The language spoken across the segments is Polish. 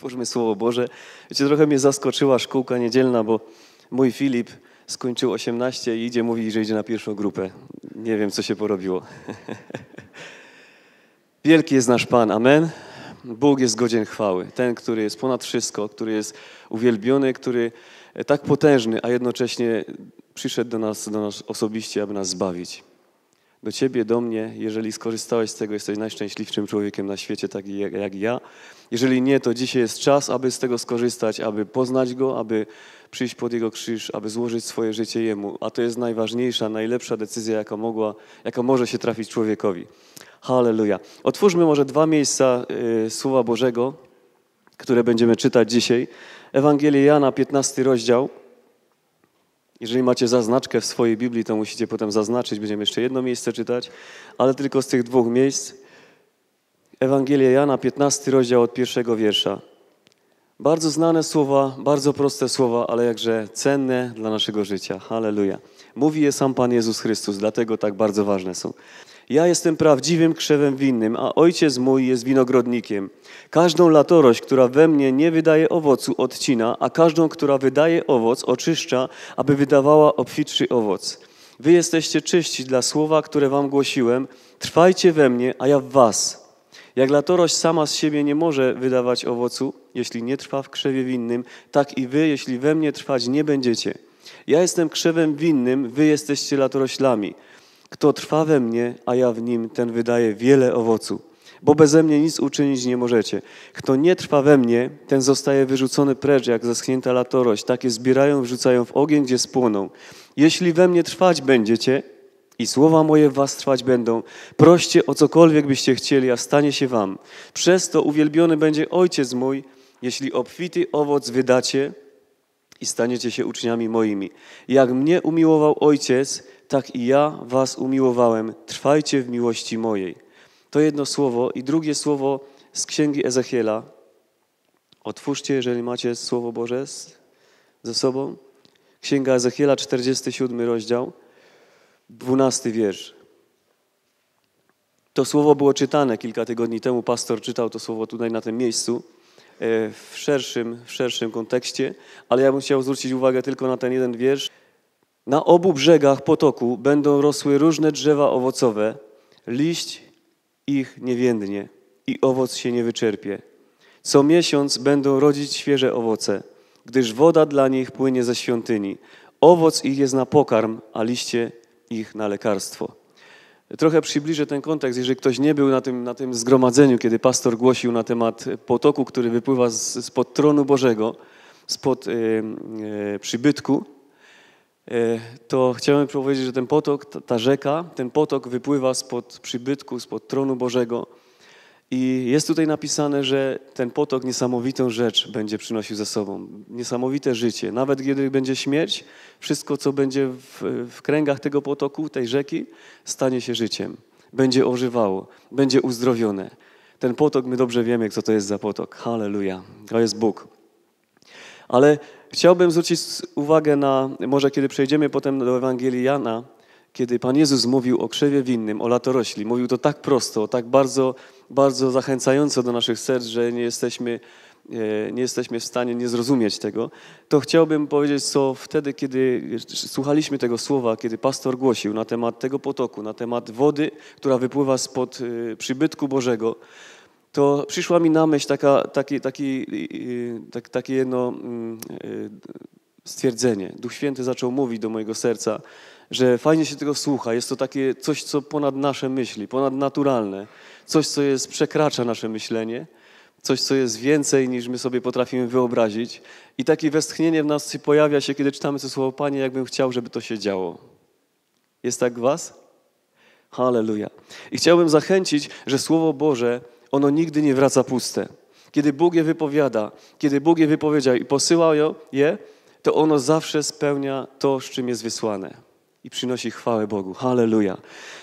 otwórzmy Słowo Boże. Wiecie, trochę mnie zaskoczyła szkółka niedzielna, bo mój Filip skończył 18 i idzie, mówi, że idzie na pierwszą grupę. Nie wiem, co się porobiło. Wielki jest nasz Pan, amen. Bóg jest godzien chwały. Ten, który jest ponad wszystko, który jest uwielbiony, który e, tak potężny, a jednocześnie przyszedł do nas, do nas osobiście, aby nas zbawić do Ciebie, do mnie. Jeżeli skorzystałeś z tego, jesteś najszczęśliwszym człowiekiem na świecie, taki jak, jak ja. Jeżeli nie, to dzisiaj jest czas, aby z tego skorzystać, aby poznać Go, aby przyjść pod Jego krzyż, aby złożyć swoje życie Jemu. A to jest najważniejsza, najlepsza decyzja, jaka, mogła, jaka może się trafić człowiekowi. Halleluja. Otwórzmy może dwa miejsca y, Słowa Bożego, które będziemy czytać dzisiaj. Ewangelia Jana, 15 rozdział. Jeżeli macie zaznaczkę w swojej Biblii, to musicie potem zaznaczyć, będziemy jeszcze jedno miejsce czytać, ale tylko z tych dwóch miejsc. Ewangelia Jana, 15 rozdział od pierwszego wiersza. Bardzo znane słowa, bardzo proste słowa, ale jakże cenne dla naszego życia. Halleluja. Mówi je sam Pan Jezus Chrystus, dlatego tak bardzo ważne są. Ja jestem prawdziwym krzewem winnym, a ojciec mój jest winogrodnikiem. Każdą latorość, która we mnie nie wydaje owocu, odcina, a każdą, która wydaje owoc, oczyszcza, aby wydawała obfitszy owoc. Wy jesteście czyści dla słowa, które wam głosiłem. Trwajcie we mnie, a ja w was. Jak latorość sama z siebie nie może wydawać owocu, jeśli nie trwa w krzewie winnym, tak i wy, jeśli we mnie trwać nie będziecie. Ja jestem krzewem winnym, wy jesteście latoroślami. Kto trwa we mnie, a ja w nim, ten wydaje wiele owocu, bo bez mnie nic uczynić nie możecie. Kto nie trwa we mnie, ten zostaje wyrzucony precz, jak zaschnięta latorość. Takie zbierają, wrzucają w ogień, gdzie spłoną. Jeśli we mnie trwać będziecie i słowa moje w was trwać będą, proście o cokolwiek byście chcieli, a stanie się wam. Przez to uwielbiony będzie Ojciec mój, jeśli obfity owoc wydacie i staniecie się uczniami moimi. Jak mnie umiłował Ojciec, tak i ja was umiłowałem, trwajcie w miłości mojej. To jedno słowo i drugie słowo z księgi Ezechiela. Otwórzcie, jeżeli macie słowo Boże ze sobą. Księga Ezechiela, 47 rozdział, 12 wiersz. To słowo było czytane kilka tygodni temu. Pastor czytał to słowo tutaj na tym miejscu e, w szerszym, w szerszym kontekście, ale ja bym chciał zwrócić uwagę tylko na ten jeden wiersz. Na obu brzegach potoku będą rosły różne drzewa owocowe, liść ich nie więdnie i owoc się nie wyczerpie. Co miesiąc będą rodzić świeże owoce, gdyż woda dla nich płynie ze świątyni. Owoc ich jest na pokarm, a liście ich na lekarstwo. Trochę przybliżę ten kontekst, jeżeli ktoś nie był na tym, na tym zgromadzeniu, kiedy pastor głosił na temat potoku, który wypływa z, spod tronu Bożego, spod y, przybytku E, to chciałem powiedzieć, że ten potok, ta rzeka, ten potok wypływa spod przybytku, spod tronu Bożego. I jest tutaj napisane, że ten potok niesamowitą rzecz będzie przynosił ze sobą, niesamowite życie. Nawet kiedy będzie śmierć, wszystko, co będzie w, w kręgach tego potoku, tej rzeki, stanie się życiem. Będzie ożywało, będzie uzdrowione. Ten potok, my dobrze wiemy, co to jest za potok. Halleluja, to jest Bóg. Ale Chciałbym zwrócić uwagę na, może kiedy przejdziemy potem do Ewangelii Jana, kiedy Pan Jezus mówił o krzewie winnym, o latorośli. Mówił to tak prosto, tak bardzo, bardzo zachęcająco do naszych serc, że nie jesteśmy, e, nie jesteśmy w stanie nie zrozumieć tego. To chciałbym powiedzieć, co wtedy, kiedy słuchaliśmy tego słowa, kiedy pastor głosił na temat tego potoku, na temat wody, która wypływa spod e, przybytku Bożego, to przyszła mi na myśl taka, taki, taki, y, tak, takie jedno mm, y, stwierdzenie. Duch Święty zaczął mówić do mojego serca, że fajnie się tego słucha. Jest to takie coś, co ponad nasze myśli, ponad naturalne. Coś, co jest, przekracza nasze myślenie. Coś, co jest więcej niż my sobie potrafimy wyobrazić. I takie westchnienie w nas pojawia się, kiedy czytamy to słowo Panie, jakbym chciał, żeby to się działo. Jest tak w was? Hallelujah. I chciałbym zachęcić, że Słowo Boże ono nigdy nie wraca puste. Kiedy Bóg je wypowiada, kiedy Bóg je wypowiedział i posyła je, to ono zawsze spełnia to, z czym jest wysłane. I przynosi chwałę Bogu. Halleluja.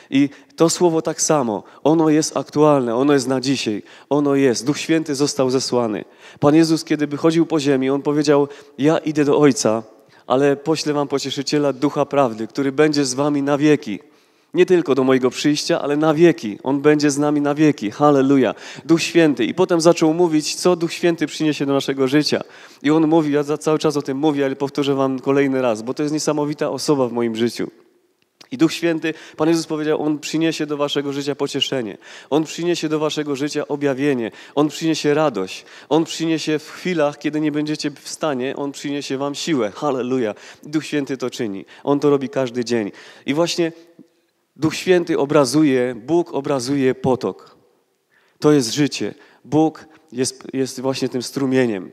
I to słowo tak samo. Ono jest aktualne, ono jest na dzisiaj. Ono jest. Duch Święty został zesłany. Pan Jezus, kiedy by chodził po ziemi, on powiedział: Ja idę do Ojca, ale poślę wam pocieszyciela ducha prawdy, który będzie z wami na wieki. Nie tylko do mojego przyjścia, ale na wieki. On będzie z nami na wieki. Halleluja. Duch Święty. I potem zaczął mówić, co Duch Święty przyniesie do naszego życia. I on mówi, ja cały czas o tym mówię, ale powtórzę wam kolejny raz, bo to jest niesamowita osoba w moim życiu. I Duch Święty, Pan Jezus powiedział, On przyniesie do waszego życia pocieszenie, On przyniesie do waszego życia objawienie, On przyniesie radość, On przyniesie w chwilach, kiedy nie będziecie w stanie, On przyniesie wam siłę. Halleluja. Duch Święty to czyni. On to robi każdy dzień. I właśnie Duch Święty obrazuje, Bóg obrazuje potok. To jest życie. Bóg jest, jest właśnie tym strumieniem.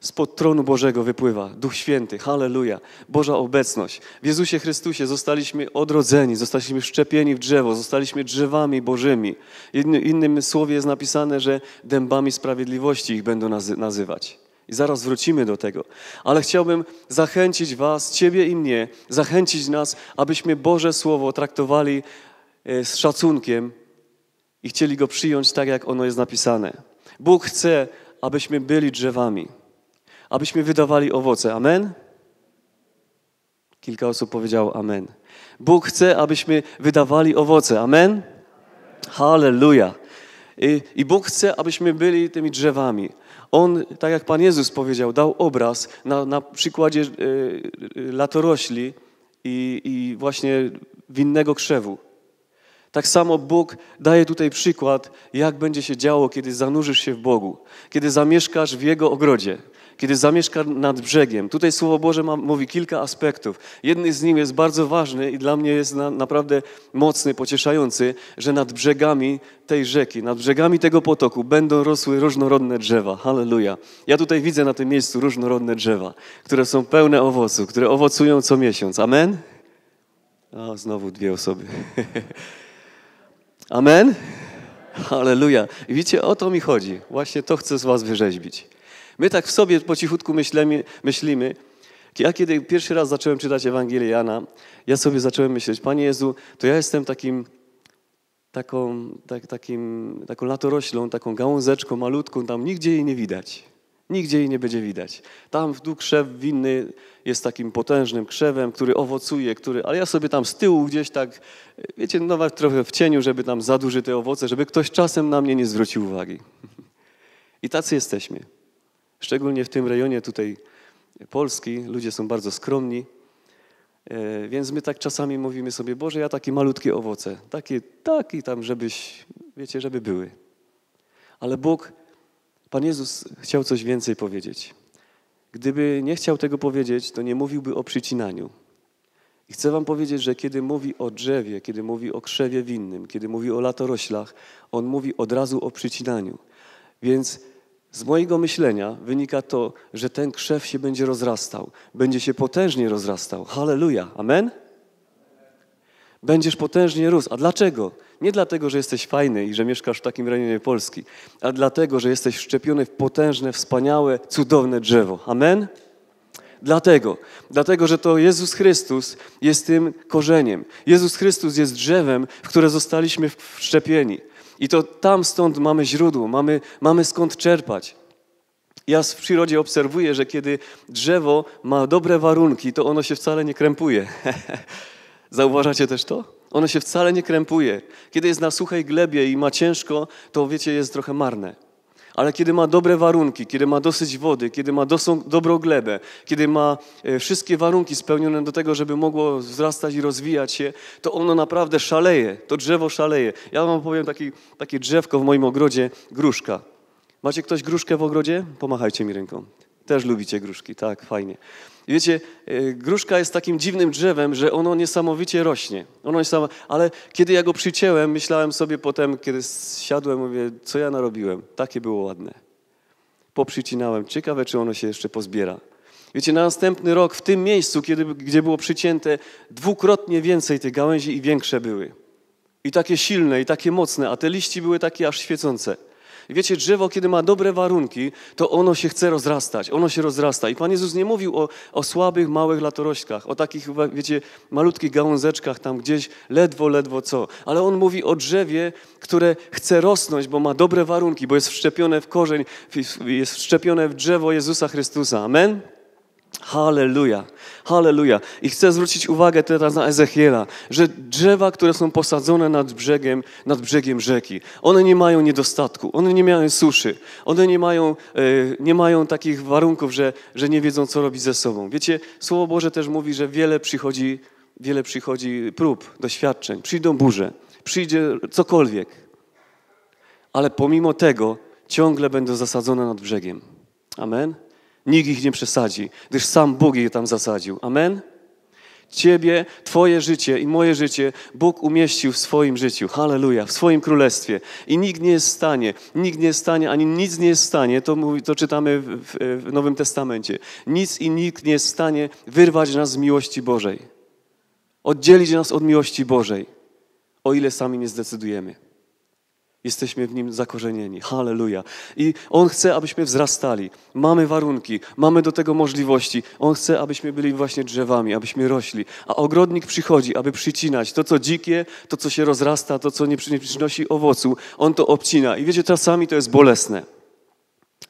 Spod tronu Bożego wypływa Duch Święty, halleluja, Boża obecność. W Jezusie Chrystusie zostaliśmy odrodzeni, zostaliśmy szczepieni w drzewo, zostaliśmy drzewami Bożymi. Innym słowie jest napisane, że dębami sprawiedliwości ich będą nazy nazywać. I zaraz wrócimy do tego. Ale chciałbym zachęcić Was, Ciebie i mnie, zachęcić nas, abyśmy Boże Słowo traktowali e, z szacunkiem i chcieli go przyjąć tak, jak ono jest napisane. Bóg chce, abyśmy byli drzewami, abyśmy wydawali owoce. Amen? Kilka osób powiedziało Amen. Bóg chce, abyśmy wydawali owoce. Amen? Hallelujah. I, I Bóg chce, abyśmy byli tymi drzewami on, tak jak Pan Jezus powiedział, dał obraz na, na przykładzie e, e, latorośli i, i właśnie winnego krzewu. Tak samo Bóg daje tutaj przykład, jak będzie się działo, kiedy zanurzysz się w Bogu, kiedy zamieszkasz w Jego ogrodzie, kiedy zamieszka nad brzegiem. Tutaj Słowo Boże ma, mówi kilka aspektów. Jedny z nich jest bardzo ważny i dla mnie jest na, naprawdę mocny, pocieszający, że nad brzegami tej rzeki, nad brzegami tego potoku będą rosły różnorodne drzewa. Halleluja. Ja tutaj widzę na tym miejscu różnorodne drzewa, które są pełne owocu, które owocują co miesiąc. Amen? O, znowu dwie osoby. Amen? Halleluja. I widzicie, o to mi chodzi. Właśnie to chcę z was wyrzeźbić. My tak w sobie po cichutku myślimy, myślimy. Ja kiedy pierwszy raz zacząłem czytać Ewangelię Jana, ja sobie zacząłem myśleć, Panie Jezu, to ja jestem takim, taką, tak, takim, taką latoroślą, taką gałązeczką malutką, tam nigdzie jej nie widać. Nigdzie jej nie będzie widać. Tam w dół krzew winny jest takim potężnym krzewem, który owocuje, który, ale ja sobie tam z tyłu gdzieś tak, wiecie, no trochę w cieniu, żeby tam zadłuży te owoce, żeby ktoś czasem na mnie nie zwrócił uwagi. I tacy jesteśmy. Szczególnie w tym rejonie tutaj Polski ludzie są bardzo skromni, e, więc my tak czasami mówimy sobie, Boże, ja takie malutkie owoce, takie, taki tam, żebyś, wiecie, żeby były. Ale Bóg, Pan Jezus chciał coś więcej powiedzieć. Gdyby nie chciał tego powiedzieć, to nie mówiłby o przycinaniu. I chcę wam powiedzieć, że kiedy mówi o drzewie, kiedy mówi o krzewie winnym, kiedy mówi o latoroślach, on mówi od razu o przycinaniu. Więc z mojego myślenia wynika to, że ten krzew się będzie rozrastał, będzie się potężnie rozrastał. Halleluja. Amen? Będziesz potężnie rósł. A dlaczego? Nie dlatego, że jesteś fajny i że mieszkasz w takim rejonie Polski, a dlatego, że jesteś wszczepiony w potężne, wspaniałe, cudowne drzewo. Amen? Dlatego, dlatego, że to Jezus Chrystus jest tym korzeniem. Jezus Chrystus jest drzewem, w które zostaliśmy wszczepieni. I to tam stąd mamy źródło, mamy, mamy skąd czerpać. Ja w przyrodzie obserwuję, że kiedy drzewo ma dobre warunki, to ono się wcale nie krępuje. Zauważacie też to? Ono się wcale nie krępuje. Kiedy jest na suchej glebie i ma ciężko, to wiecie, jest trochę marne ale kiedy ma dobre warunki, kiedy ma dosyć wody, kiedy ma dosą, dobrą glebę, kiedy ma e, wszystkie warunki spełnione do tego, żeby mogło wzrastać i rozwijać się, to ono naprawdę szaleje, to drzewo szaleje. Ja wam powiem taki, takie drzewko w moim ogrodzie, gruszka. Macie ktoś gruszkę w ogrodzie? Pomachajcie mi ręką. Też lubicie gruszki, tak, fajnie wiecie, e, gruszka jest takim dziwnym drzewem, że ono niesamowicie rośnie. Ono niesam... Ale kiedy ja go przycięłem, myślałem sobie potem, kiedy siadłem, mówię, co ja narobiłem? Takie było ładne. Poprzycinałem. Ciekawe, czy ono się jeszcze pozbiera. Wiecie, na następny rok w tym miejscu, kiedy, gdzie było przycięte, dwukrotnie więcej tych gałęzi i większe były. I takie silne, i takie mocne, a te liści były takie aż świecące. I wiecie, drzewo, kiedy ma dobre warunki, to ono się chce rozrastać, ono się rozrasta. I Pan Jezus nie mówił o, o słabych, małych latoroślach, o takich, wiecie, malutkich gałązeczkach tam gdzieś, ledwo, ledwo co. Ale On mówi o drzewie, które chce rosnąć, bo ma dobre warunki, bo jest wszczepione w korzeń, jest wszczepione w drzewo Jezusa Chrystusa. Amen? Halleluja, halleluja. I chcę zwrócić uwagę teraz na Ezechiela, że drzewa, które są posadzone nad brzegiem, nad brzegiem rzeki, one nie mają niedostatku, one nie mają suszy, one nie mają, e, nie mają takich warunków, że, że nie wiedzą, co robić ze sobą. Wiecie, Słowo Boże też mówi, że wiele przychodzi, wiele przychodzi prób, doświadczeń. Przyjdą burze, przyjdzie cokolwiek, ale pomimo tego ciągle będą zasadzone nad brzegiem. Amen. Nikt ich nie przesadzi, gdyż sam Bóg je tam zasadził. Amen? Ciebie, Twoje życie i moje życie Bóg umieścił w swoim życiu. Halleluja, w swoim królestwie. I nikt nie jest w stanie, nikt nie jest w stanie, ani nic nie jest w stanie, to, mówi, to czytamy w, w Nowym Testamencie. Nic i nikt nie jest w stanie wyrwać nas z miłości Bożej. Oddzielić nas od miłości Bożej, o ile sami nie zdecydujemy. Jesteśmy w Nim zakorzenieni. Halleluja. I On chce, abyśmy wzrastali. Mamy warunki, mamy do tego możliwości. On chce, abyśmy byli właśnie drzewami, abyśmy rośli. A ogrodnik przychodzi, aby przycinać to, co dzikie, to, co się rozrasta, to, co nie przynosi owocu. On to obcina. I wiecie, czasami to jest bolesne.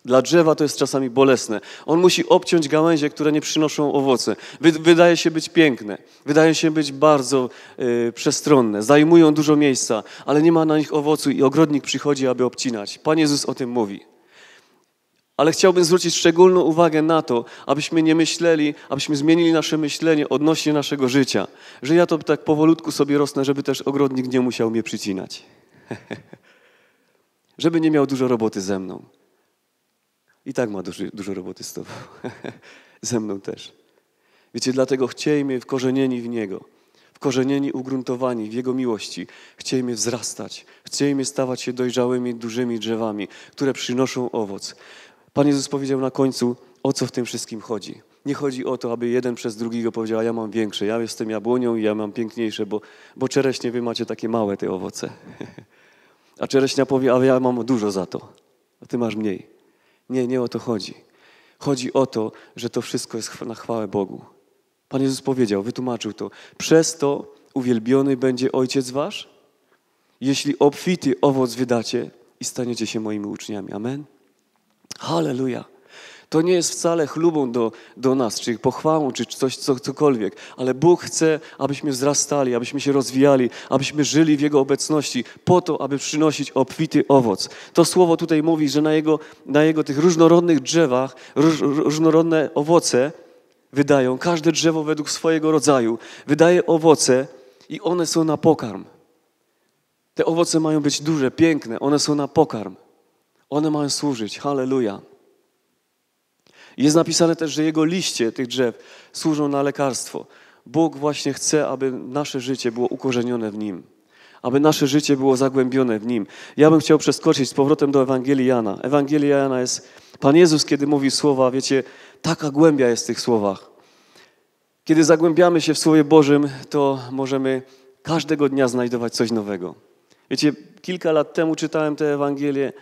Dla drzewa to jest czasami bolesne. On musi obciąć gałęzie, które nie przynoszą owoce. wydaje się być piękne, wydaje się być bardzo y, przestronne, zajmują dużo miejsca, ale nie ma na nich owocu i ogrodnik przychodzi, aby obcinać. Pan Jezus o tym mówi. Ale chciałbym zwrócić szczególną uwagę na to, abyśmy nie myśleli, abyśmy zmienili nasze myślenie odnośnie naszego życia, że ja to tak powolutku sobie rosnę, żeby też ogrodnik nie musiał mnie przycinać. żeby nie miał dużo roboty ze mną. I tak ma dużo roboty z Tobą. Ze mną też. Wiecie, dlatego chciejmy wkorzenieni w Niego, wkorzenieni, ugruntowani w Jego miłości, chciejmy wzrastać, chciejmy stawać się dojrzałymi, dużymi drzewami, które przynoszą owoc. Pan Jezus powiedział na końcu, o co w tym wszystkim chodzi. Nie chodzi o to, aby jeden przez drugiego powiedział, ja mam większe, ja jestem jabłonią i ja mam piękniejsze, bo, bo czereśnie wy macie takie małe te owoce. A czereśnia powie, a ja mam dużo za to, a ty masz mniej. Nie, nie o to chodzi. Chodzi o to, że to wszystko jest na chwałę Bogu. Pan Jezus powiedział, wytłumaczył to. Przez to uwielbiony będzie Ojciec Wasz, jeśli obfity owoc wydacie i staniecie się moimi uczniami. Amen. Hallelujah. To nie jest wcale chlubą do, do nas, czy pochwałą, czy coś, co, cokolwiek, ale Bóg chce, abyśmy wzrastali, abyśmy się rozwijali, abyśmy żyli w Jego obecności, po to, aby przynosić obfity owoc. To słowo tutaj mówi, że na Jego, na jego tych różnorodnych drzewach róż, różnorodne owoce wydają, każde drzewo według swojego rodzaju, wydaje owoce i one są na pokarm. Te owoce mają być duże, piękne, one są na pokarm. One mają służyć. Halleluja. Jest napisane też, że jego liście tych drzew służą na lekarstwo. Bóg właśnie chce, aby nasze życie było ukorzenione w Nim, aby nasze życie było zagłębione w Nim. Ja bym chciał przeskoczyć z powrotem do Ewangelii Jana. Ewangelia Jana jest, Pan Jezus, kiedy mówi słowa, wiecie, taka głębia jest w tych słowach. Kiedy zagłębiamy się w Słowie Bożym, to możemy każdego dnia znajdować coś nowego. Wiecie, kilka lat temu czytałem te Ewangelie,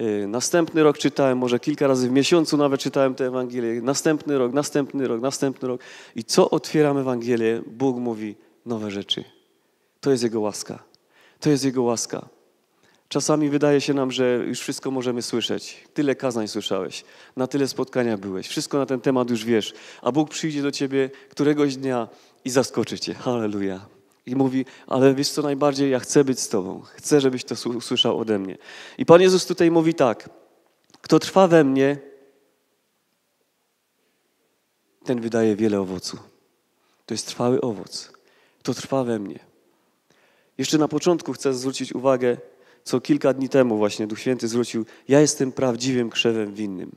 Y, następny rok czytałem, może kilka razy w miesiącu nawet czytałem te Ewangelie. Następny rok, następny rok, następny rok. I co otwieram Ewangelię, Bóg mówi nowe rzeczy. To jest Jego łaska. To jest Jego łaska. Czasami wydaje się nam, że już wszystko możemy słyszeć. Tyle kazań słyszałeś, na tyle spotkania byłeś, wszystko na ten temat już wiesz, a Bóg przyjdzie do ciebie któregoś dnia i zaskoczy cię. Halleluja. I mówi, ale wiesz co najbardziej, ja chcę być z Tobą. Chcę, żebyś to usłyszał ode mnie. I Pan Jezus tutaj mówi tak. Kto trwa we mnie, ten wydaje wiele owocu. To jest trwały owoc. To trwa we mnie. Jeszcze na początku chcę zwrócić uwagę, co kilka dni temu właśnie Duch Święty zwrócił, ja jestem prawdziwym krzewem winnym.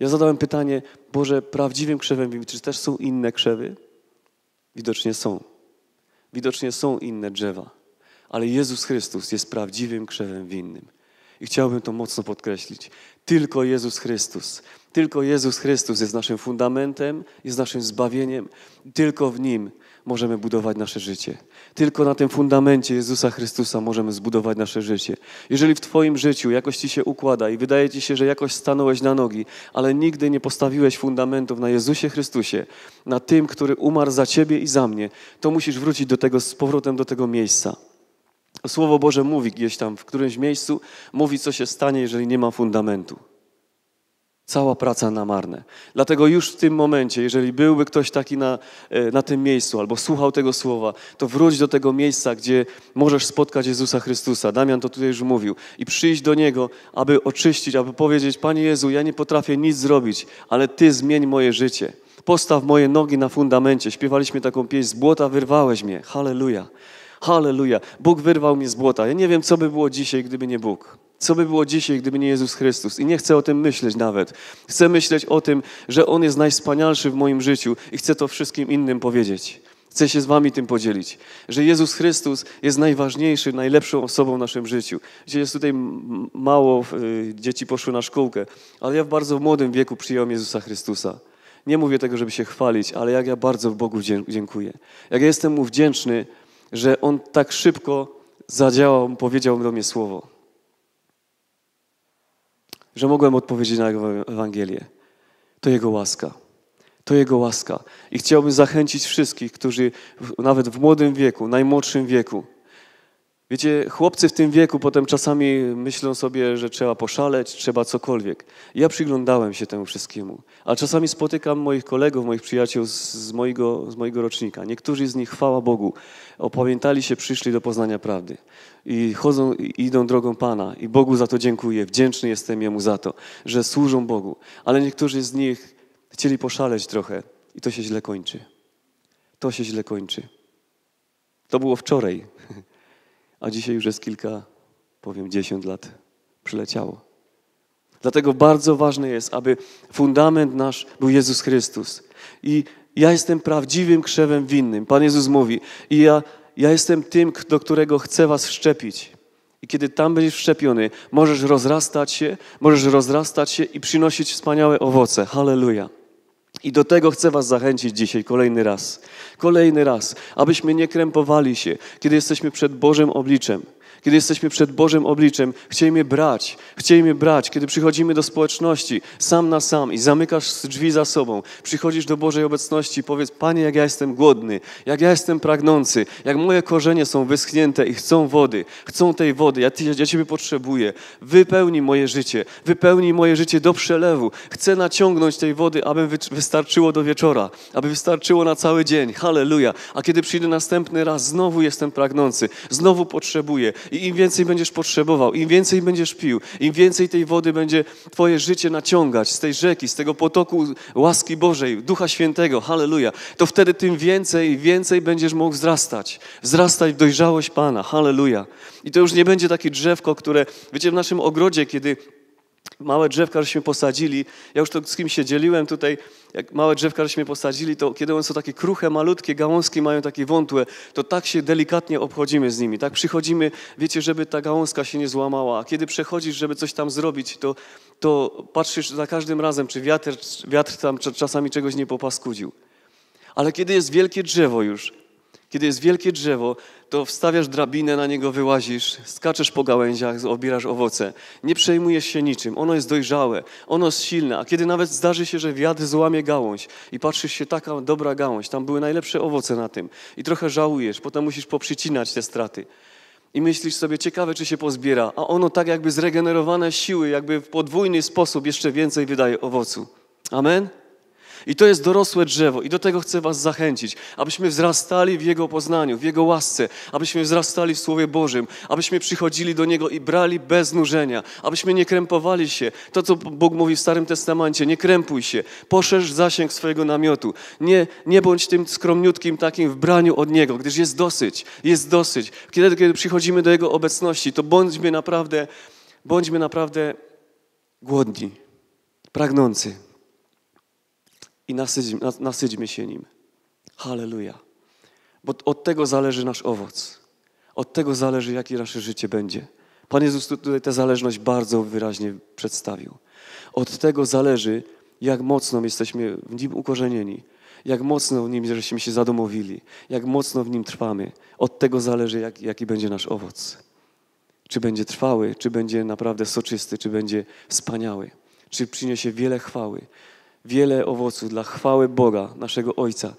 Ja zadałem pytanie, Boże, prawdziwym krzewem winnym, czy też są inne krzewy? Widocznie są. Widocznie są inne drzewa, ale Jezus Chrystus jest prawdziwym krzewem winnym. I chciałbym to mocno podkreślić. Tylko Jezus Chrystus, tylko Jezus Chrystus jest naszym fundamentem, jest naszym zbawieniem. Tylko w Nim możemy budować nasze życie. Tylko na tym fundamencie Jezusa Chrystusa możemy zbudować nasze życie. Jeżeli w Twoim życiu jakoś Ci się układa i wydaje Ci się, że jakoś stanąłeś na nogi, ale nigdy nie postawiłeś fundamentów na Jezusie Chrystusie, na tym, który umarł za Ciebie i za mnie, to musisz wrócić do tego, z powrotem do tego miejsca. Słowo Boże mówi gdzieś tam w którymś miejscu, mówi co się stanie, jeżeli nie ma fundamentu. Cała praca na marne. Dlatego już w tym momencie, jeżeli byłby ktoś taki na, e, na tym miejscu albo słuchał tego słowa, to wróć do tego miejsca, gdzie możesz spotkać Jezusa Chrystusa. Damian to tutaj już mówił. I przyjść do Niego, aby oczyścić, aby powiedzieć, Panie Jezu, ja nie potrafię nic zrobić, ale Ty zmień moje życie. Postaw moje nogi na fundamencie. Śpiewaliśmy taką pieśń, z błota wyrwałeś mnie. Halleluja. Halleluja. Bóg wyrwał mnie z błota. Ja nie wiem, co by było dzisiaj, gdyby nie Bóg. Co by było dzisiaj, gdyby nie Jezus Chrystus? I nie chcę o tym myśleć nawet. Chcę myśleć o tym, że On jest najwspanialszy w moim życiu i chcę to wszystkim innym powiedzieć. Chcę się z Wami tym podzielić, że Jezus Chrystus jest najważniejszy, najlepszą osobą w naszym życiu. Dzisiaj jest tutaj mało e, dzieci poszło na szkółkę, ale ja w bardzo młodym wieku przyjąłem Jezusa Chrystusa. Nie mówię tego, żeby się chwalić, ale jak ja bardzo Bogu dziękuję. Jak ja jestem Mu wdzięczny, że On tak szybko zadziałał, powiedział do mnie słowo że mogłem odpowiedzieć na Ewangelię. To Jego łaska. To Jego łaska. I chciałbym zachęcić wszystkich, którzy nawet w młodym wieku, najmłodszym wieku, Wiecie, chłopcy w tym wieku potem czasami myślą sobie, że trzeba poszaleć, trzeba cokolwiek. Ja przyglądałem się temu wszystkiemu, a czasami spotykam moich kolegów, moich przyjaciół z, mojego, z mojego rocznika. Niektórzy z nich, chwała Bogu, opamiętali się, przyszli do poznania prawdy i chodzą i idą drogą Pana i Bogu za to dziękuję. Wdzięczny jestem Jemu za to, że służą Bogu. Ale niektórzy z nich chcieli poszaleć trochę i to się źle kończy. To się źle kończy. To było wczoraj, a dzisiaj już jest kilka, powiem, dziesiąt lat przyleciało. Dlatego bardzo ważne jest, aby fundament nasz był Jezus Chrystus. I ja jestem prawdziwym krzewem winnym. Pan Jezus mówi, i ja ja jestem tym, do którego chcę was wszczepić. I kiedy tam będziesz wszczepiony, możesz rozrastać się, możesz rozrastać się i przynosić wspaniałe owoce. Halleluja. I do tego chcę Was zachęcić dzisiaj kolejny raz. Kolejny raz, abyśmy nie krępowali się, kiedy jesteśmy przed Bożym obliczem, kiedy jesteśmy przed Bożym obliczem, chciej mnie brać, chciej mnie brać, kiedy przychodzimy do społeczności sam na sam i zamykasz drzwi za sobą, przychodzisz do Bożej obecności i powiedz, Panie, jak ja jestem głodny, jak ja jestem pragnący, jak moje korzenie są wyschnięte i chcą wody, chcą tej wody, ja, ja Ciebie potrzebuję, wypełnij moje życie, wypełnij moje życie do przelewu, chcę naciągnąć tej wody, aby wystarczyło do wieczora, aby wystarczyło na cały dzień, halleluja, a kiedy przyjdę następny raz, znowu jestem pragnący, znowu potrzebuję i im więcej będziesz potrzebował, im więcej będziesz pił, im więcej tej wody będzie Twoje życie naciągać z tej rzeki, z tego potoku łaski Bożej, Ducha Świętego, halleluja, to wtedy tym więcej, więcej będziesz mógł wzrastać. Wzrastać w dojrzałość Pana, halleluja. I to już nie będzie takie drzewko, które, wiecie, w naszym ogrodzie, kiedy małe drzewka, żeśmy posadzili. Ja już to z kim się dzieliłem tutaj. Jak małe drzewka, żeśmy posadzili, to kiedy one są takie kruche, malutkie, gałązki mają takie wątłe, to tak się delikatnie obchodzimy z nimi. Tak przychodzimy, wiecie, żeby ta gałązka się nie złamała. A kiedy przechodzisz, żeby coś tam zrobić, to, to patrzysz za każdym razem, czy wiatr, wiatr tam czasami czegoś nie popaskudził. Ale kiedy jest wielkie drzewo już, kiedy jest wielkie drzewo, to wstawiasz drabinę, na niego wyłazisz, skaczesz po gałęziach, obierasz owoce. Nie przejmujesz się niczym, ono jest dojrzałe, ono jest silne. A kiedy nawet zdarzy się, że wiatr złamie gałąź i patrzysz się, taka dobra gałąź, tam były najlepsze owoce na tym i trochę żałujesz, potem musisz poprzycinać te straty. I myślisz sobie, ciekawe, czy się pozbiera, a ono tak jakby zregenerowane siły, jakby w podwójny sposób jeszcze więcej wydaje owocu. Amen? I to jest dorosłe drzewo i do tego chcę was zachęcić, abyśmy wzrastali w Jego poznaniu, w Jego łasce, abyśmy wzrastali w Słowie Bożym, abyśmy przychodzili do Niego i brali bez nużenia, abyśmy nie krępowali się. To, co Bóg mówi w Starym Testamencie, nie krępuj się, poszerz zasięg swojego namiotu. Nie, nie bądź tym skromniutkim takim w braniu od Niego, gdyż jest dosyć, jest dosyć. Kiedy, kiedy przychodzimy do Jego obecności, to bądźmy naprawdę, bądźmy naprawdę głodni, pragnący i nasydźmy, nasydźmy się nim. Halleluja. Bo od tego zależy nasz owoc. Od tego zależy, jakie nasze życie będzie. Pan Jezus tutaj tę zależność bardzo wyraźnie przedstawił. Od tego zależy, jak mocno jesteśmy w Nim ukorzenieni, jak mocno w Nim żeśmy się zadomowili, jak mocno w Nim trwamy. Od tego zależy, jak, jaki będzie nasz owoc. Czy będzie trwały, czy będzie naprawdę soczysty, czy będzie wspaniały, czy przyniesie wiele chwały, wiele owoców dla chwały Boga, naszego Ojca.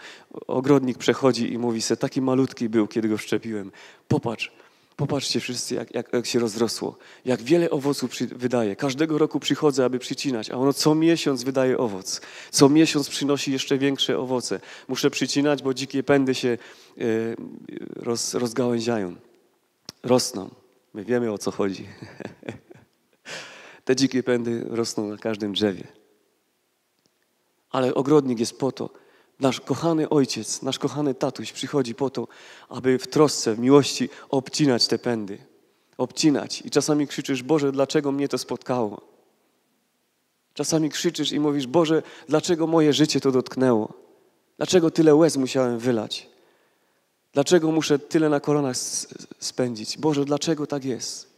Ogrodnik przechodzi i mówi se, taki malutki był, kiedy go szczepiłem. Popatrz, popatrzcie wszyscy, jak, jak, jak się rozrosło. Jak wiele owoców przy, wydaje. Każdego roku przychodzę, aby przycinać, a ono co miesiąc wydaje owoc. Co miesiąc przynosi jeszcze większe owoce. Muszę przycinać, bo dzikie pędy się y, roz, rozgałęziają. Rosną. My wiemy, o co chodzi. Te dzikie pędy rosną na każdym drzewie ale ogrodnik jest po to. Nasz kochany ojciec, nasz kochany tatuś przychodzi po to, aby w trosce, w miłości obcinać te pędy. Obcinać. I czasami krzyczysz, Boże, dlaczego mnie to spotkało? Czasami krzyczysz i mówisz, Boże, dlaczego moje życie to dotknęło? Dlaczego tyle łez musiałem wylać? Dlaczego muszę tyle na kolanach spędzić? Boże, dlaczego tak jest?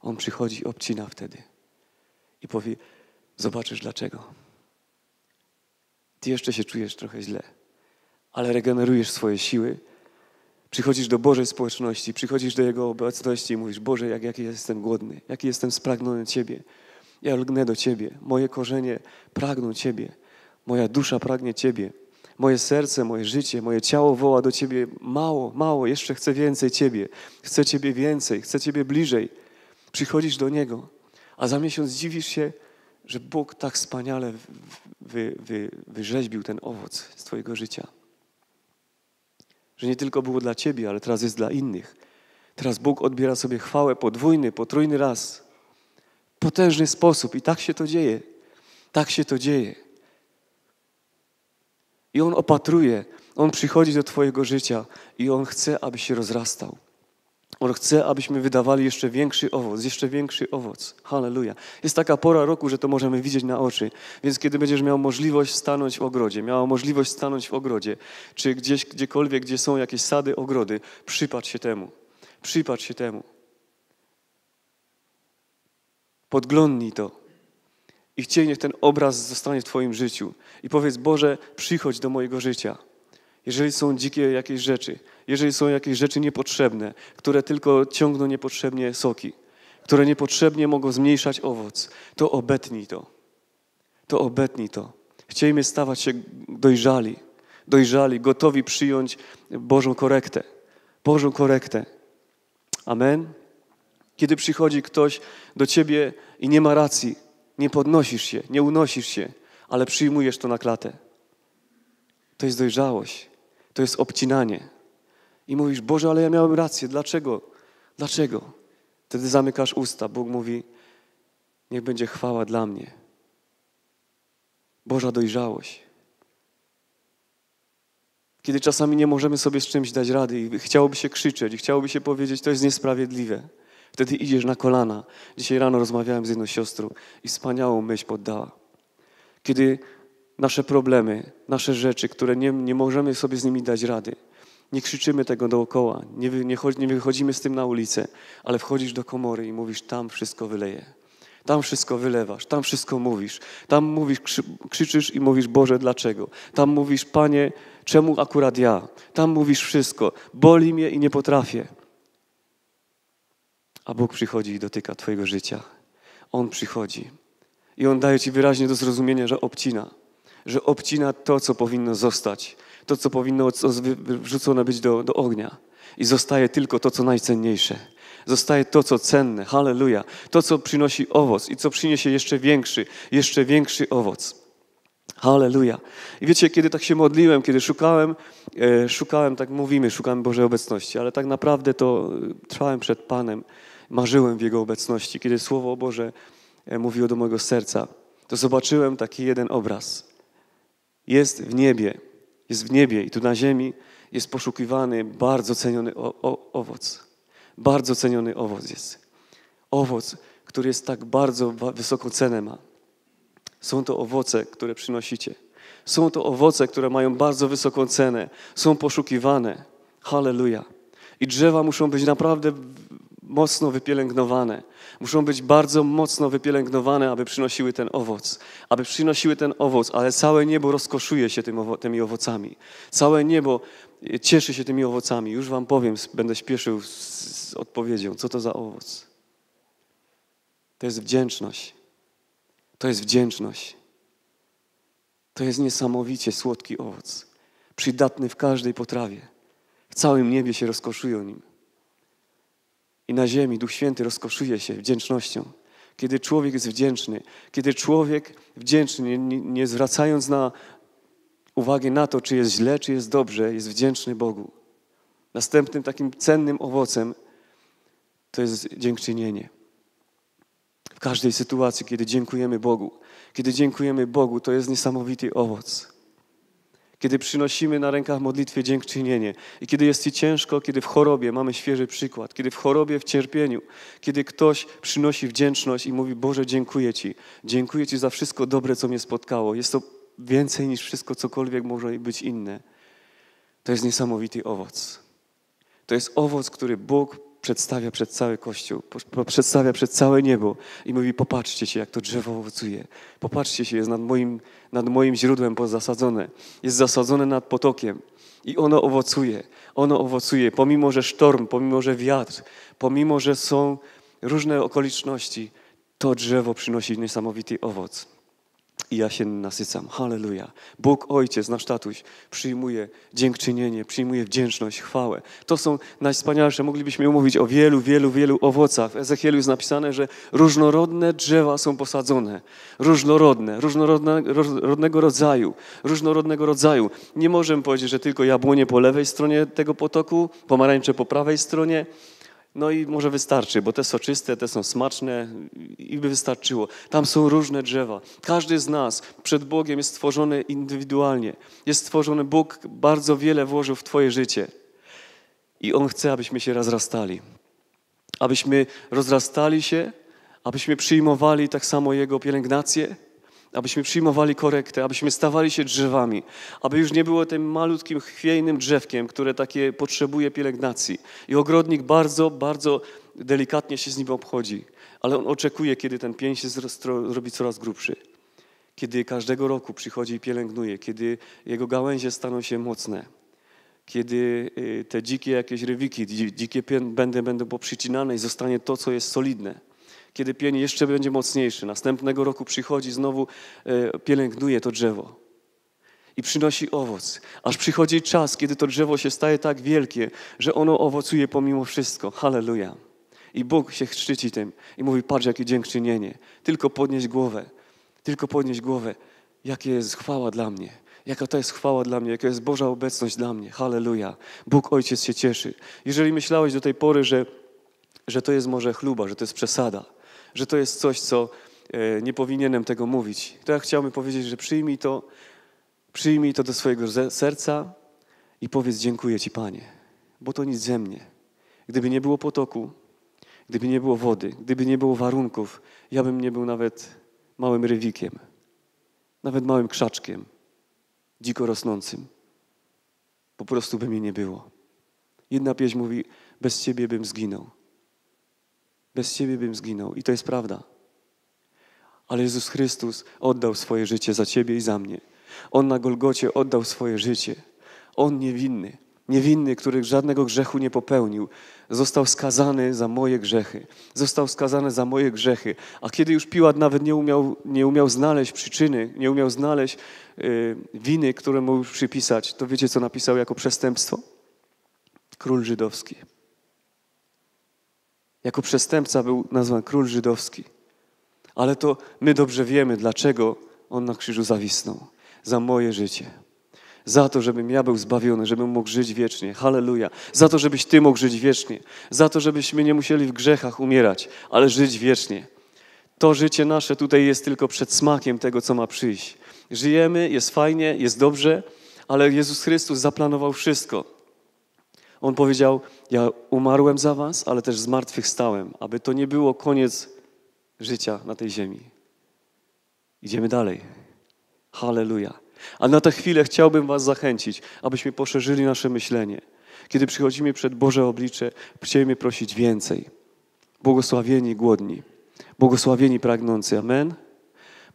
On przychodzi, obcina wtedy i powie: Zobaczysz dlaczego. Ty jeszcze się czujesz trochę źle, ale regenerujesz swoje siły. Przychodzisz do Bożej społeczności, przychodzisz do Jego obecności i mówisz: Boże, jak, jaki jestem głodny, jaki jestem spragniony Ciebie. Ja lgnę do Ciebie, moje korzenie pragną Ciebie, moja dusza pragnie Ciebie, moje serce, moje życie, moje ciało woła do Ciebie: mało, mało, jeszcze chcę więcej Ciebie, chcę Ciebie więcej, chcę Ciebie bliżej. Przychodzisz do Niego, a za miesiąc dziwisz się, że Bóg tak wspaniale wy, wy, wyrzeźbił ten owoc z Twojego życia. Że nie tylko było dla Ciebie, ale teraz jest dla innych. Teraz Bóg odbiera sobie chwałę podwójny, potrójny raz. Potężny sposób i tak się to dzieje. Tak się to dzieje. I On opatruje, On przychodzi do Twojego życia i On chce, aby się rozrastał. On chce, abyśmy wydawali jeszcze większy owoc, jeszcze większy owoc. Halleluja. Jest taka pora roku, że to możemy widzieć na oczy. Więc kiedy będziesz miał możliwość stanąć w ogrodzie, miała możliwość stanąć w ogrodzie, czy gdzieś, gdziekolwiek, gdzie są jakieś sady, ogrody, przypatrz się temu. Przypatrz się temu. Podglądnij to. I chciej, niech ten obraz zostanie w Twoim życiu. I powiedz, Boże, przychodź do mojego życia jeżeli są dzikie jakieś rzeczy, jeżeli są jakieś rzeczy niepotrzebne, które tylko ciągną niepotrzebnie soki, które niepotrzebnie mogą zmniejszać owoc, to obetnij to. To obetnij to. Chciejmy stawać się dojrzali, dojrzali, gotowi przyjąć Bożą korektę. Bożą korektę. Amen. Kiedy przychodzi ktoś do ciebie i nie ma racji, nie podnosisz się, nie unosisz się, ale przyjmujesz to na klatę. To jest dojrzałość to jest obcinanie. I mówisz, Boże, ale ja miałem rację, dlaczego? Dlaczego? Wtedy zamykasz usta. Bóg mówi, niech będzie chwała dla mnie. Boża dojrzałość. Kiedy czasami nie możemy sobie z czymś dać rady i chciałoby się krzyczeć, i chciałoby się powiedzieć, to jest niesprawiedliwe. Wtedy idziesz na kolana. Dzisiaj rano rozmawiałem z jedną siostrą i wspaniałą myśl poddała. Kiedy nasze problemy, nasze rzeczy, które nie, nie możemy sobie z nimi dać rady. Nie krzyczymy tego dookoła, nie, nie, nie wychodzimy z tym na ulicę, ale wchodzisz do komory i mówisz, tam wszystko wyleje. Tam wszystko wylewasz, tam wszystko mówisz, tam mówisz, krzy, krzyczysz i mówisz Boże, dlaczego? Tam mówisz, Panie, czemu akurat ja? Tam mówisz wszystko, boli mnie i nie potrafię. A Bóg przychodzi i dotyka Twojego życia. On przychodzi. I On daje Ci wyraźnie do zrozumienia, że obcina że obcina to, co powinno zostać, to, co powinno wrzucone być do, do ognia. I zostaje tylko to, co najcenniejsze. Zostaje to, co cenne. Halleluja. To, co przynosi owoc i co przyniesie jeszcze większy, jeszcze większy owoc. Halleluja. I wiecie, kiedy tak się modliłem, kiedy szukałem, e, szukałem, tak mówimy, szukamy Bożej obecności, ale tak naprawdę to e, trwałem przed Panem, marzyłem w Jego obecności. Kiedy Słowo Boże e, mówiło do mojego serca, to zobaczyłem taki jeden obraz jest w niebie, jest w niebie i tu na ziemi jest poszukiwany bardzo ceniony o, o, owoc. Bardzo ceniony owoc jest. Owoc, który jest tak bardzo wysoką cenę ma. Są to owoce, które przynosicie. Są to owoce, które mają bardzo wysoką cenę. Są poszukiwane. Halleluja. I drzewa muszą być naprawdę mocno wypielęgnowane. Muszą być bardzo mocno wypielęgnowane, aby przynosiły ten owoc. Aby przynosiły ten owoc, ale całe niebo rozkoszuje się tymi owocami. Całe niebo e, cieszy się tymi owocami. Już wam powiem, będę śpieszył z odpowiedzią, co to za owoc. To jest wdzięczność. To jest wdzięczność. To jest niesamowicie słodki owoc, przydatny w każdej potrawie. W całym niebie się rozkoszują nim i na ziemi Duch Święty rozkoszuje się wdzięcznością. Kiedy człowiek jest wdzięczny, kiedy człowiek wdzięczny, nie, nie zwracając na uwagę na to, czy jest źle, czy jest dobrze, jest wdzięczny Bogu. Następnym takim cennym owocem to jest dziękczynienie. W każdej sytuacji, kiedy dziękujemy Bogu, kiedy dziękujemy Bogu, to jest niesamowity owoc kiedy przynosimy na rękach modlitwie dziękczynienie i kiedy jest Ci ciężko, kiedy w chorobie, mamy świeży przykład, kiedy w chorobie, w cierpieniu, kiedy ktoś przynosi wdzięczność i mówi, Boże, dziękuję Ci, dziękuję Ci za wszystko dobre, co mnie spotkało. Jest to więcej niż wszystko, cokolwiek może być inne. To jest niesamowity owoc. To jest owoc, który Bóg przedstawia przed cały Kościół, przedstawia przed całe niebo i mówi, popatrzcie się, jak to drzewo owocuje. Popatrzcie się, jest nad moim, nad moim źródłem pozasadzone. Jest zasadzone nad potokiem i ono owocuje. Ono owocuje, pomimo, że sztorm, pomimo, że wiatr, pomimo, że są różne okoliczności, to drzewo przynosi niesamowity owoc i ja się nasycam. Halleluja. Bóg Ojciec, nasz tatuś, przyjmuje dziękczynienie, przyjmuje wdzięczność, chwałę. To są najwspanialsze. Moglibyśmy mówić o wielu, wielu, wielu owocach. W Ezechielu jest napisane, że różnorodne drzewa są posadzone. Różnorodne, różnorodne, różnorodnego rodzaju. Różnorodnego rodzaju. Nie możemy powiedzieć, że tylko jabłonie po lewej stronie tego potoku, pomarańcze po prawej stronie, no i może wystarczy, bo te soczyste, te są smaczne i by wystarczyło. Tam są różne drzewa. Każdy z nas przed Bogiem jest stworzony indywidualnie. Jest stworzony, Bóg bardzo wiele włożył w Twoje życie. I On chce, abyśmy się rozrastali. Abyśmy rozrastali się, abyśmy przyjmowali tak samo Jego pielęgnację, abyśmy przyjmowali korektę, abyśmy stawali się drzewami, aby już nie było tym malutkim, chwiejnym drzewkiem, które takie potrzebuje pielęgnacji. I ogrodnik bardzo, bardzo delikatnie się z nim obchodzi, ale on oczekuje, kiedy ten pień się zrobi coraz grubszy. Kiedy każdego roku przychodzi i pielęgnuje, kiedy jego gałęzie staną się mocne, kiedy y, te dzikie jakieś rywiki, dzikie będę będą poprzycinane i zostanie to, co jest solidne kiedy pień jeszcze będzie mocniejszy. Następnego roku przychodzi, znowu e, pielęgnuje to drzewo i przynosi owoc. Aż przychodzi czas, kiedy to drzewo się staje tak wielkie, że ono owocuje pomimo wszystko. Halleluja. I Bóg się szczyci tym i mówi, patrz jakie dziękczynienie. Tylko podnieś głowę, tylko podnieś głowę. Jakie jest chwała dla mnie. Jaka to jest chwała dla mnie, jaka jest Boża obecność dla mnie. Halleluja. Bóg Ojciec się cieszy. Jeżeli myślałeś do tej pory, że, że to jest może chluba, że to jest przesada, że to jest coś, co e, nie powinienem tego mówić. To ja chciałbym powiedzieć, że przyjmij to, przyjmij to do swojego serca i powiedz dziękuję Ci, Panie, bo to nic ze mnie. Gdyby nie było potoku, gdyby nie było wody, gdyby nie było warunków, ja bym nie był nawet małym rywikiem, nawet małym krzaczkiem, dziko rosnącym. Po prostu by mnie nie było. Jedna pieśń mówi, bez Ciebie bym zginął. Bez Ciebie bym zginął. I to jest prawda. Ale Jezus Chrystus oddał swoje życie za Ciebie i za mnie. On na Golgocie oddał swoje życie. On niewinny, niewinny, który żadnego grzechu nie popełnił, został skazany za moje grzechy. Został skazany za moje grzechy. A kiedy już Piłat nawet nie umiał, nie umiał znaleźć przyczyny, nie umiał znaleźć yy, winy, które mógł przypisać, to wiecie, co napisał jako przestępstwo? Król żydowski. Jako przestępca był nazwany król żydowski. Ale to my dobrze wiemy, dlaczego on na krzyżu zawisnął. Za moje życie. Za to, żebym ja był zbawiony, żebym mógł żyć wiecznie. Halleluja. Za to, żebyś Ty mógł żyć wiecznie. Za to, żebyśmy nie musieli w grzechach umierać, ale żyć wiecznie. To życie nasze tutaj jest tylko przedsmakiem tego, co ma przyjść. Żyjemy, jest fajnie, jest dobrze, ale Jezus Chrystus zaplanował wszystko. On powiedział: Ja umarłem za was, ale też zmartwychwstałem, aby to nie było koniec życia na tej ziemi. Idziemy dalej. Halleluja. A na tę chwilę chciałbym Was zachęcić, abyśmy poszerzyli nasze myślenie. Kiedy przychodzimy przed Boże oblicze, chcemy prosić więcej. Błogosławieni głodni, błogosławieni pragnący. Amen.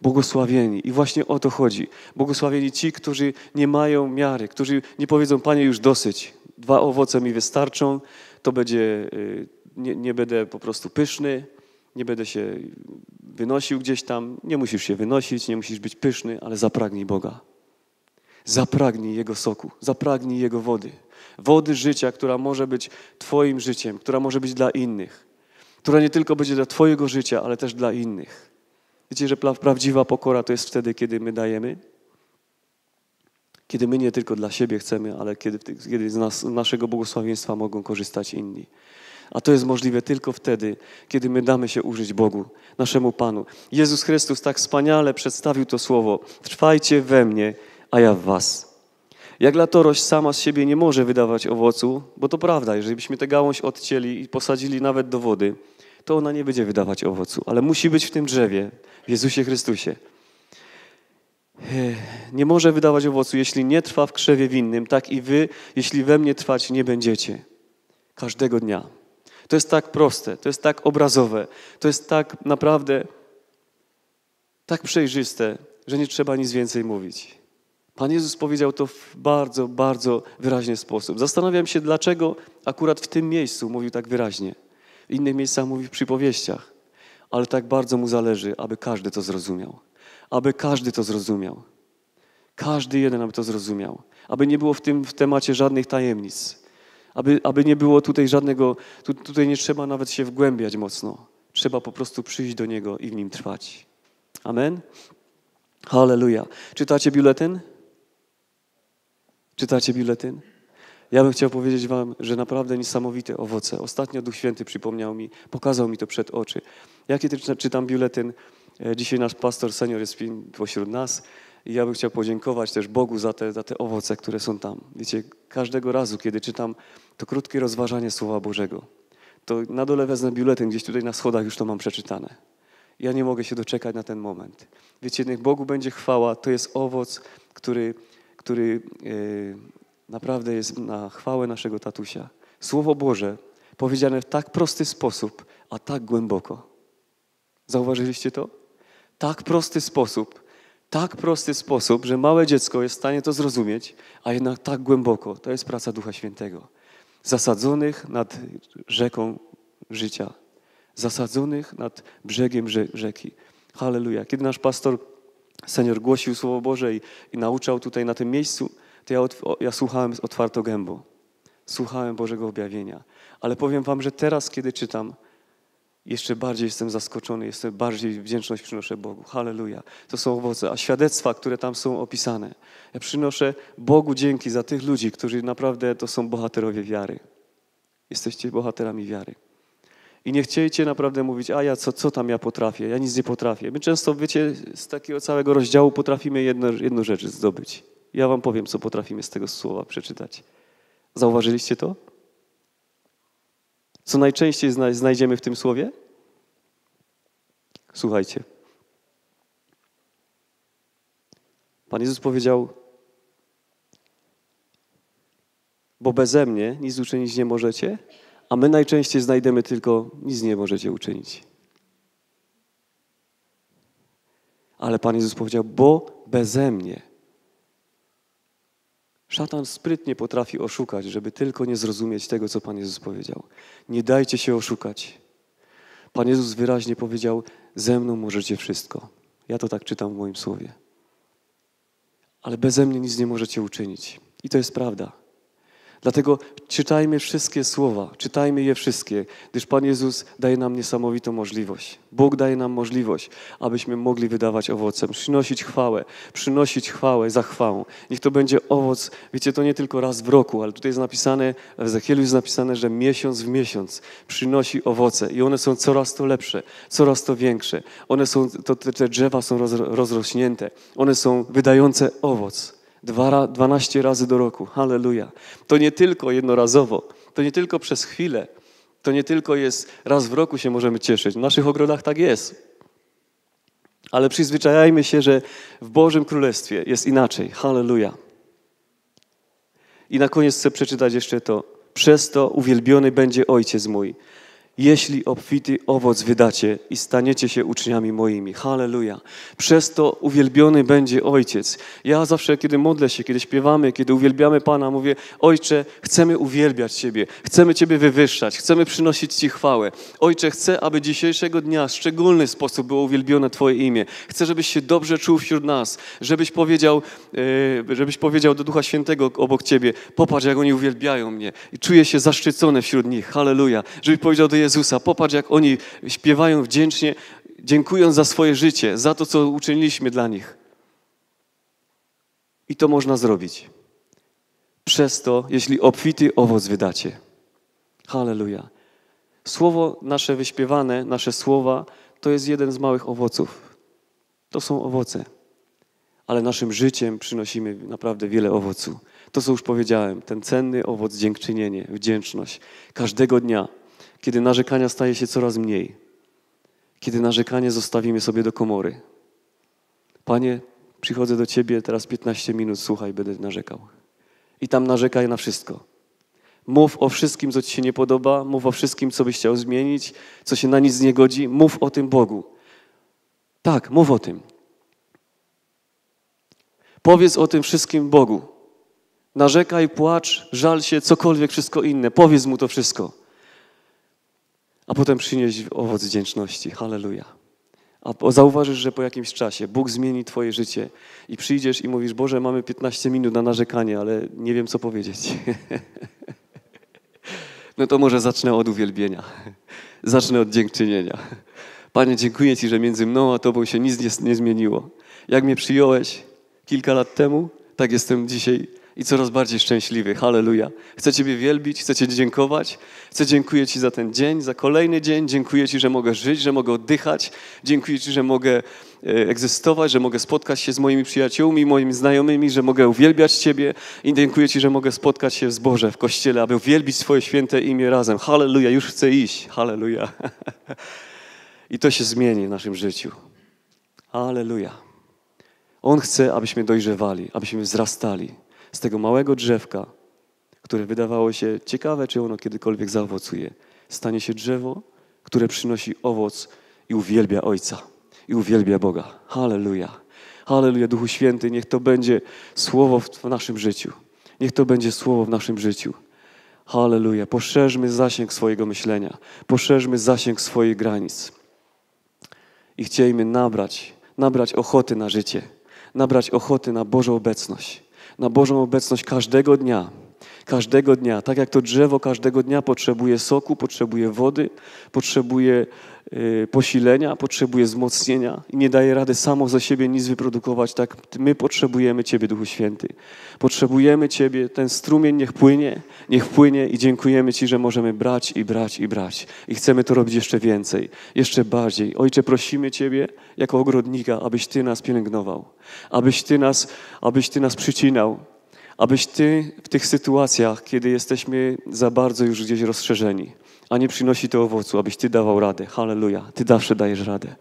Błogosławieni. I właśnie o to chodzi. Błogosławieni ci, którzy nie mają miary, którzy nie powiedzą, Panie, już dosyć dwa owoce mi wystarczą, to będzie, y, nie, nie będę po prostu pyszny, nie będę się wynosił gdzieś tam, nie musisz się wynosić, nie musisz być pyszny, ale zapragnij Boga. Zapragnij Jego soku, zapragnij Jego wody. Wody życia, która może być Twoim życiem, która może być dla innych, która nie tylko będzie dla Twojego życia, ale też dla innych. Wiecie, że prawdziwa pokora to jest wtedy, kiedy my dajemy? Kiedy my nie tylko dla siebie chcemy, ale kiedy, kiedy z nas, naszego błogosławieństwa mogą korzystać inni. A to jest możliwe tylko wtedy, kiedy my damy się użyć Bogu, naszemu Panu. Jezus Chrystus tak wspaniale przedstawił to słowo: Trwajcie we mnie, a ja w Was. Jak latorość sama z siebie nie może wydawać owocu, bo to prawda, jeżeli byśmy tę gałąź odcięli i posadzili nawet do wody, to ona nie będzie wydawać owocu, ale musi być w tym drzewie, w Jezusie Chrystusie nie może wydawać owocu, jeśli nie trwa w krzewie winnym, tak i wy, jeśli we mnie trwać nie będziecie. Każdego dnia. To jest tak proste, to jest tak obrazowe, to jest tak naprawdę tak przejrzyste, że nie trzeba nic więcej mówić. Pan Jezus powiedział to w bardzo, bardzo wyraźny sposób. Zastanawiam się, dlaczego akurat w tym miejscu mówił tak wyraźnie. W innych miejscach mówi w przypowieściach, ale tak bardzo mu zależy, aby każdy to zrozumiał aby każdy to zrozumiał. Każdy jeden, aby to zrozumiał. Aby nie było w tym w temacie żadnych tajemnic. Aby, aby nie było tutaj żadnego, tu, tutaj nie trzeba nawet się wgłębiać mocno. Trzeba po prostu przyjść do Niego i w Nim trwać. Amen? Halleluja. Czytacie biuletyn? Czytacie biuletyn? Ja bym chciał powiedzieć Wam, że naprawdę niesamowite owoce. Ostatnio Duch Święty przypomniał mi, pokazał mi to przed oczy. Ja kiedy czytam biuletyn, E, dzisiaj nasz pastor senior jest pośród nas i ja bym chciał podziękować też Bogu za te, za te owoce, które są tam. Wiecie, każdego razu, kiedy czytam to krótkie rozważanie Słowa Bożego, to na dole wezmę biuletyn, gdzieś tutaj na schodach już to mam przeczytane. Ja nie mogę się doczekać na ten moment. Wiecie, niech Bogu będzie chwała, to jest owoc, który, który yy, naprawdę jest na chwałę naszego tatusia. Słowo Boże powiedziane w tak prosty sposób, a tak głęboko. Zauważyliście to? tak prosty sposób, tak prosty sposób, że małe dziecko jest w stanie to zrozumieć, a jednak tak głęboko. To jest praca Ducha Świętego. Zasadzonych nad rzeką życia, zasadzonych nad brzegiem rzeki. Halleluja. Kiedy nasz pastor, senior, głosił Słowo Boże i, i nauczał tutaj na tym miejscu, to ja, ja słuchałem z otwartą gębą. Słuchałem Bożego objawienia. Ale powiem wam, że teraz, kiedy czytam, jeszcze bardziej jestem zaskoczony, jestem bardziej wdzięczność przynoszę Bogu. Halleluja. To są owoce, a świadectwa, które tam są opisane. Ja przynoszę Bogu dzięki za tych ludzi, którzy naprawdę to są bohaterowie wiary. Jesteście bohaterami wiary. I nie chcieliście naprawdę mówić, a ja co, co tam ja potrafię, ja nic nie potrafię. My często, wiecie, z takiego całego rozdziału potrafimy jedno, jedną rzecz zdobyć. Ja wam powiem, co potrafimy z tego słowa przeczytać. Zauważyliście to? Co najczęściej znajdziemy w tym słowie? Słuchajcie. Pan Jezus powiedział: Bo beze mnie nic uczynić nie możecie, a my najczęściej znajdziemy tylko nic nie możecie uczynić. Ale Pan Jezus powiedział: Bo beze mnie Szatan sprytnie potrafi oszukać, żeby tylko nie zrozumieć tego, co Pan Jezus powiedział. Nie dajcie się oszukać. Pan Jezus wyraźnie powiedział: Ze mną możecie wszystko. Ja to tak czytam w moim słowie. Ale beze mnie nic nie możecie uczynić. I to jest prawda. Dlatego czytajmy wszystkie słowa, czytajmy je wszystkie, gdyż Pan Jezus daje nam niesamowitą możliwość. Bóg daje nam możliwość, abyśmy mogli wydawać owocem, przynosić chwałę, przynosić chwałę za chwałą. Niech to będzie owoc, wiecie, to nie tylko raz w roku, ale tutaj jest napisane, w Ezechielu jest napisane, że miesiąc w miesiąc przynosi owoce i one są coraz to lepsze, coraz to większe. One są, to, te drzewa są rozrośnięte, one są wydające owoc. Dwa, 12 razy do roku. Halleluja. To nie tylko jednorazowo, to nie tylko przez chwilę, to nie tylko jest raz w roku się możemy cieszyć. W naszych ogrodach tak jest. Ale przyzwyczajajmy się, że w Bożym Królestwie jest inaczej. Halleluja. I na koniec chcę przeczytać jeszcze to. Przez to uwielbiony będzie Ojciec mój, jeśli obfity owoc wydacie i staniecie się uczniami moimi. Halleluja. Przez to uwielbiony będzie Ojciec. Ja zawsze, kiedy modlę się, kiedy śpiewamy, kiedy uwielbiamy Pana, mówię, Ojcze, chcemy uwielbiać Ciebie, chcemy Ciebie wywyższać, chcemy przynosić Ci chwałę. Ojcze, chcę, aby dzisiejszego dnia w szczególny sposób było uwielbione Twoje imię. Chcę, żebyś się dobrze czuł wśród nas, żebyś powiedział, e, żebyś powiedział do Ducha Świętego obok Ciebie, popatrz, jak oni uwielbiają mnie. I czuję się zaszczycony wśród nich. Halleluja. Żebyś powiedział do Jezusa. Popatrz, jak oni śpiewają wdzięcznie, dziękując za swoje życie, za to, co uczyniliśmy dla nich. I to można zrobić. Przez to, jeśli obfity owoc wydacie. Halleluja. Słowo nasze wyśpiewane, nasze słowa, to jest jeden z małych owoców. To są owoce. Ale naszym życiem przynosimy naprawdę wiele owocu. To, co już powiedziałem, ten cenny owoc dziękczynienie, wdzięczność. Każdego dnia kiedy narzekania staje się coraz mniej, kiedy narzekanie zostawimy sobie do komory. Panie, przychodzę do Ciebie, teraz 15 minut, słuchaj, będę narzekał. I tam narzekaj na wszystko. Mów o wszystkim, co Ci się nie podoba, mów o wszystkim, co byś chciał zmienić, co się na nic nie godzi, mów o tym Bogu. Tak, mów o tym. Powiedz o tym wszystkim Bogu. Narzekaj, płacz, żal się, cokolwiek, wszystko inne. Powiedz Mu to wszystko a potem przynieść owoc wdzięczności. Halleluja. A zauważysz, że po jakimś czasie Bóg zmieni Twoje życie i przyjdziesz i mówisz: Boże, mamy 15 minut na narzekanie, ale nie wiem, co powiedzieć. no to może zacznę od uwielbienia. Zacznę od dziękczynienia. Panie, dziękuję Ci, że między mną a Tobą się nic nie, nie zmieniło. Jak mnie przyjąłeś kilka lat temu, tak jestem dzisiaj i coraz bardziej szczęśliwy. Halleluja. Chcę Ciebie wielbić, chcę Cię dziękować. Chcę dziękuję Ci za ten dzień, za kolejny dzień. Dziękuję Ci, że mogę żyć, że mogę oddychać. Dziękuję Ci, że mogę e, egzystować, że mogę spotkać się z moimi przyjaciółmi, moimi znajomymi, że mogę uwielbiać Ciebie i dziękuję Ci, że mogę spotkać się w zboże, w kościele, aby uwielbić Twoje święte imię razem. Halleluja, już chcę iść. Halleluja. I to się zmieni w naszym życiu. Halleluja. On chce, abyśmy dojrzewali, abyśmy wzrastali, z tego małego drzewka, które wydawało się ciekawe, czy ono kiedykolwiek zaowocuje, stanie się drzewo, które przynosi owoc i uwielbia Ojca, i uwielbia Boga. Halleluja. Halleluja, Duchu Święty, niech to będzie słowo w naszym życiu. Niech to będzie słowo w naszym życiu. Halleluja. Poszerzmy zasięg swojego myślenia. Poszerzmy zasięg swoich granic. I chciejmy nabrać, nabrać ochoty na życie, nabrać ochoty na Bożą obecność na Bożą obecność każdego dnia. Każdego dnia, tak jak to drzewo każdego dnia potrzebuje soku, potrzebuje wody, potrzebuje y, posilenia, potrzebuje wzmocnienia i nie daje rady samo za siebie nic wyprodukować, tak my potrzebujemy Ciebie, Duchu Święty. Potrzebujemy Ciebie, ten strumień niech płynie, niech płynie i dziękujemy Ci, że możemy brać i brać i brać. I chcemy to robić jeszcze więcej, jeszcze bardziej. Ojcze, prosimy Ciebie jako ogrodnika, abyś Ty nas pielęgnował, abyś Ty nas, abyś Ty nas przycinał, abyś Ty w tych sytuacjach, kiedy jesteśmy za bardzo już gdzieś rozszerzeni, a nie przynosi to owocu, abyś Ty dawał radę. Halleluja. Ty zawsze dajesz radę.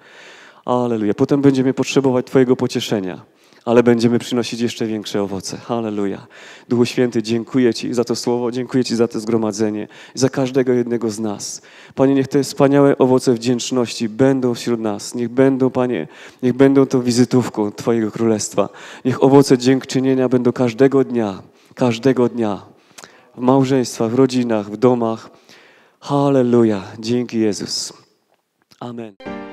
Halleluja. Potem będziemy potrzebować Twojego pocieszenia ale będziemy przynosić jeszcze większe owoce. Halleluja. Duchu Święty, dziękuję Ci za to słowo, dziękuję Ci za to zgromadzenie, za każdego jednego z nas. Panie, niech te wspaniałe owoce wdzięczności będą wśród nas. Niech będą, Panie, niech będą to wizytówką Twojego Królestwa. Niech owoce dziękczynienia będą każdego dnia, każdego dnia. W małżeństwach, w rodzinach, w domach. Halleluja. Dzięki Jezus. Amen.